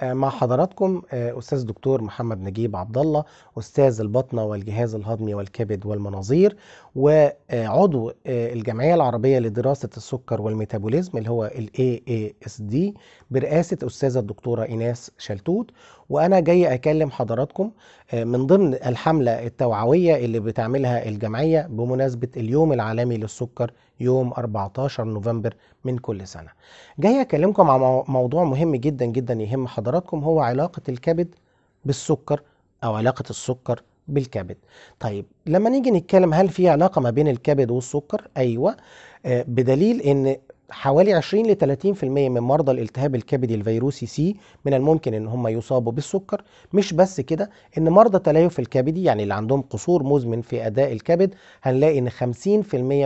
آه، مع حضراتكم آه، استاذ دكتور محمد نجيب عبد الله استاذ البطنه والجهاز الهضمي والكبد والمناظير وعضو آه، الجمعيه العربيه لدراسه السكر والميتابوليزم اللي هو الاي اس دي برئاسه استاذه الدكتوره ايناس شلتوت وانا جاي اكلم حضراتكم آه، من ضمن الحمله التوعويه اللي بتعملها الجمعيه بمناسبه اليوم العالمي للسكر يوم 14 نوفمبر من كل سنه. جاي اكلمكم عن موضوع مهم جدا جدا يهم حضراتكم هو علاقه الكبد بالسكر او علاقه السكر بالكبد. طيب لما نيجي نتكلم هل في علاقه ما بين الكبد والسكر؟ ايوه آه، بدليل ان حوالي 20 ل 30% من مرضى الالتهاب الكبدي الفيروسي سي من الممكن ان هم يصابوا بالسكر مش بس كده ان مرضى تليف الكبدي يعني اللي عندهم قصور مزمن في اداء الكبد هنلاقي ان 50%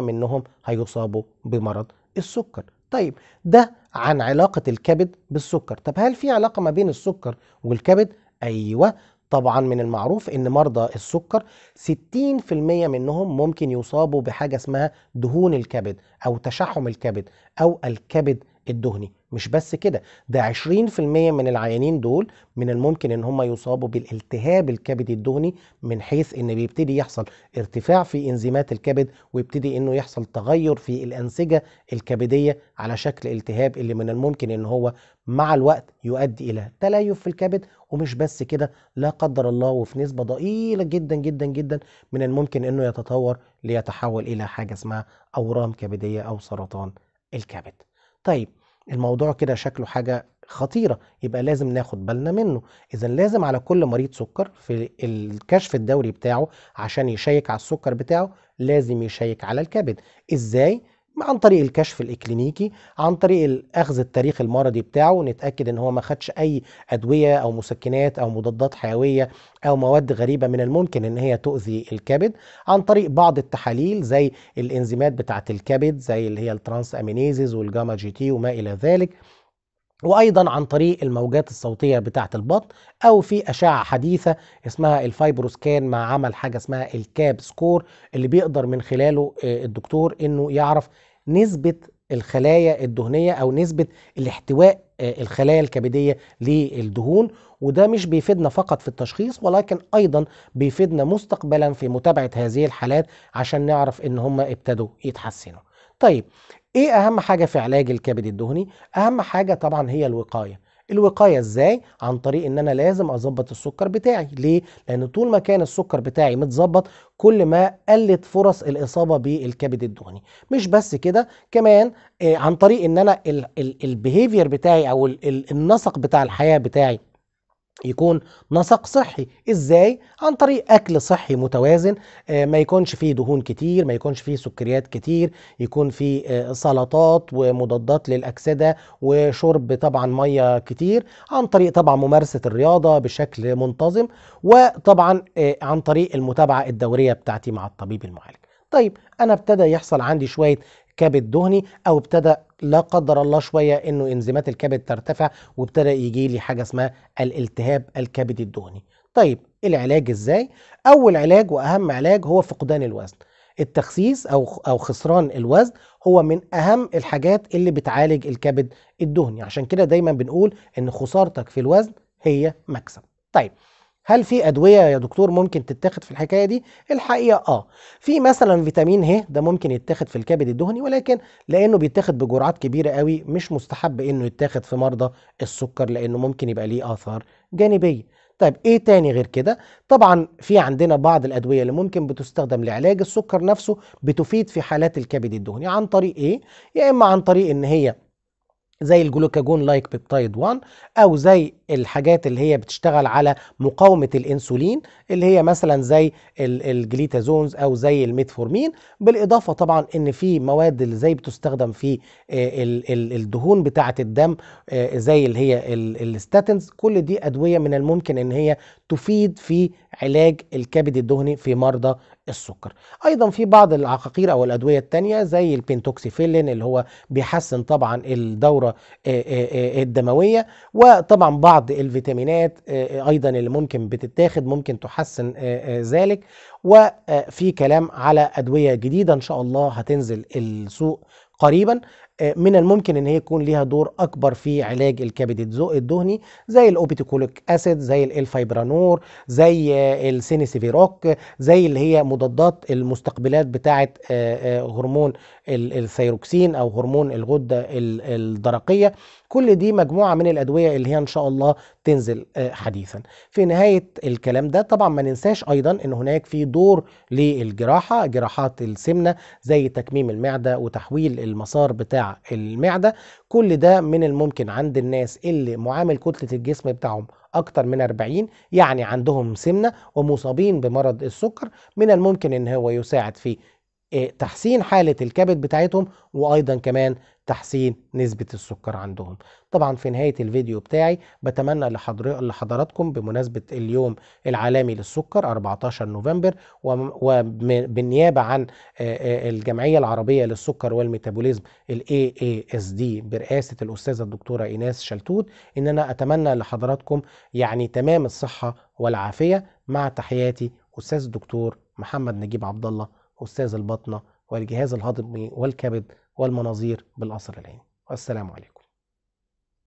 منهم هيصابوا بمرض السكر طيب ده عن علاقة الكبد بالسكر طب هل في علاقة ما بين السكر والكبد؟ أيوة طبعا من المعروف ان مرضى السكر 60% منهم ممكن يصابوا بحاجه اسمها دهون الكبد او تشحم الكبد او الكبد الدهني مش بس كده ده 20% من العيانين دول من الممكن ان هم يصابوا بالالتهاب الكبدي الدهني من حيث ان بيبتدي يحصل ارتفاع في انزيمات الكبد ويبتدي انه يحصل تغير في الانسجه الكبديه على شكل التهاب اللي من الممكن ان هو مع الوقت يؤدي الى تليف في الكبد ومش بس كده لا قدر الله وفي نسبه ضئيله جدا جدا جدا من الممكن انه يتطور ليتحول الى حاجه اسمها اورام كبديه او سرطان الكبد. طيب الموضوع كده شكله حاجة خطيرة يبقى لازم ناخد بالنا منه إذا لازم على كل مريض سكر في الكشف الدوري بتاعه عشان يشيك على السكر بتاعه لازم يشيك على الكبد إزاي؟ عن طريق الكشف الاكلينيكي عن طريق اخذ التاريخ المرضي بتاعه نتاكد ان هو ما خدش اي ادويه او مسكنات او مضادات حيويه او مواد غريبه من الممكن ان هي تؤذي الكبد عن طريق بعض التحاليل زي الانزيمات بتاعه الكبد زي اللي هي الترانس امينيزز والجاما جي تي وما الى ذلك وايضا عن طريق الموجات الصوتيه بتاعه البطن او في اشعه حديثه اسمها الفايبروسكان مع عمل حاجه اسمها الكاب سكور اللي بيقدر من خلاله آه، الدكتور انه يعرف نسبه الخلايا الدهنيه او نسبه الاحتواء آه، الخلايا الكبديه للدهون وده مش بيفيدنا فقط في التشخيص ولكن ايضا بيفيدنا مستقبلا في متابعه هذه الحالات عشان نعرف ان هم ابتدوا يتحسنوا. طيب ايه اهم حاجه في علاج الكبد الدهني؟ اهم حاجه طبعا هي الوقايه. الوقايه ازاي عن طريق ان انا لازم اظبط السكر بتاعي ليه لان طول ما كان السكر بتاعي متظبط كل ما قلت فرص الاصابه بالكبد الدهني مش بس كده كمان آه، عن طريق ان انا البيهيفير بتاعي او النسق بتاع الحياه بتاعي يكون نسق صحي ازاي عن طريق اكل صحي متوازن آه، ما يكونش فيه دهون كتير ما يكونش فيه سكريات كتير يكون فيه آه، سلطات ومضادات للاكسده وشرب طبعا ميه كتير عن طريق طبعا ممارسه الرياضه بشكل منتظم وطبعا آه، عن طريق المتابعه الدوريه بتاعتي مع الطبيب المعالج طيب انا ابتدى يحصل عندي شويه كبد دهني او ابتدى لا قدر الله شويه انه انزيمات الكبد ترتفع وابتدى يجي لي حاجه اسمها الالتهاب الكبد الدهني. طيب العلاج ازاي؟ اول علاج واهم علاج هو فقدان الوزن. التخسيس او او خسران الوزن هو من اهم الحاجات اللي بتعالج الكبد الدهني، عشان كده دايما بنقول ان خسارتك في الوزن هي مكسب. طيب هل في ادويه يا دكتور ممكن تتاخد في الحكايه دي الحقيقه اه في مثلا فيتامين ه ده ممكن يتاخد في الكبد الدهني ولكن لانه بيتاخد بجرعات كبيره قوي مش مستحب انه يتاخد في مرضى السكر لانه ممكن يبقى ليه اثار جانبيه طيب ايه تاني غير كده طبعا في عندنا بعض الادويه اللي ممكن بتستخدم لعلاج السكر نفسه بتفيد في حالات الكبد الدهني عن طريق ايه يا اما عن طريق ان هي زي الجلوكاجون لايك بيبتايد 1 او زي الحاجات اللي هي بتشتغل على مقاومه الانسولين اللي هي مثلا زي الجليتازونز او زي الميتفورمين بالاضافه طبعا ان في مواد اللي زي بتستخدم في آه، الدهون بتاعه الدم آه، زي اللي هي الستاتنز كل دي ادويه من الممكن ان هي تفيد في علاج الكبد الدهني في مرضى السكر ايضا في بعض العقاقير او الادويه الثانيه زي البنتوكسيفيلين اللي هو بيحسن طبعا الدوره آه، آه، آه، الدمويه وطبعا بعض الفيتامينات ايضا اللي ممكن بتتاخد ممكن تحسن ذلك وفي كلام على ادويه جديده ان شاء الله هتنزل السوق قريبا آه، من الممكن ان هي يكون ليها دور اكبر في علاج الكبد الدهني زي الاوبيتوكوليك اسيد زي الفايبرانور زي آه، السينيسيفيروك زي اللي هي مضادات المستقبلات بتاعه آه، هرمون الثيروكسين او هرمون الغده الدرقيه كل دي مجموعه من الادويه اللي هي ان شاء الله تنزل حديثا في نهايه الكلام ده طبعا ما ننساش ايضا ان هناك في دور للجراحه جراحات السمنه زي تكميم المعده وتحويل المسار بتاع المعده كل ده من الممكن عند الناس اللي معامل كتله الجسم بتاعهم اكتر من 40 يعني عندهم سمنه ومصابين بمرض السكر من الممكن ان هو يساعد في آه، تحسين حالة الكبد بتاعتهم وأيضا كمان تحسين نسبة السكر عندهم طبعا في نهاية الفيديو بتاعي بتمنى لحضراتكم بمناسبة اليوم العالمي للسكر 14 نوفمبر وبالنيابة عن آه، آه، الجمعية العربية للسكر والميتابوليزم الـ AASD برئاسة الأستاذة الدكتورة إيناس شلتوت إن أنا أتمنى لحضراتكم يعني تمام الصحة والعافية مع تحياتي أستاذ الدكتور محمد نجيب عبد الله أستاذ البطنة والجهاز الهضمي والكبد والمناظير بالقصر العيني والسلام عليكم